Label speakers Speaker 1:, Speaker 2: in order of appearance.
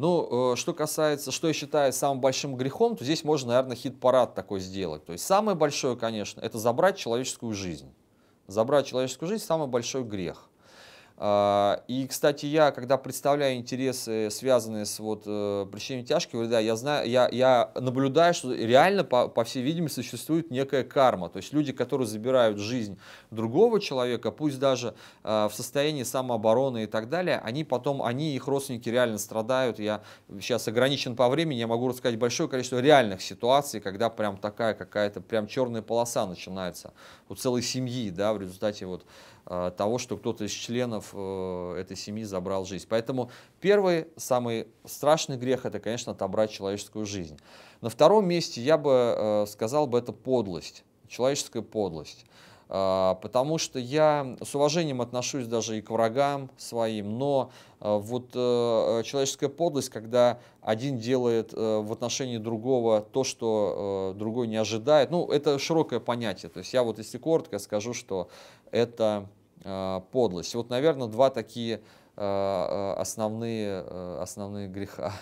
Speaker 1: Ну, э, что касается, что я считаю самым большим грехом, то здесь можно, наверное, хит-парад такой сделать. То есть самое большое, конечно, это забрать человеческую жизнь. Забрать человеческую жизнь – самый большой грех. А, и, кстати, я, когда представляю интересы, связанные с вот, э, причинением тяжкого да, я, знаю, я, я наблюдаю, что реально, по, по всей видимости, существует некая карма. То есть люди, которые забирают жизнь другого человека, пусть даже э, в состоянии самообороны и так далее, они потом, они их родственники реально страдают. Я сейчас ограничен по времени, я могу рассказать большое количество реальных ситуаций, когда прям такая какая-то прям черная полоса начинается у целой семьи, да, в результате вот э, того, что кто-то из членов Э, этой семьи забрал жизнь. Поэтому первый, самый страшный грех, это, конечно, отобрать человеческую жизнь. На втором месте я бы э, сказал бы это подлость, человеческая подлость э, потому что я с уважением отношусь даже и к врагам своим, но вот человеческая подлость, когда один делает в отношении другого то, что другой не ожидает, ну, это широкое понятие, то есть я вот если коротко скажу, что это а, подлость. Вот, наверное, два такие а, а, основные, э, основные греха.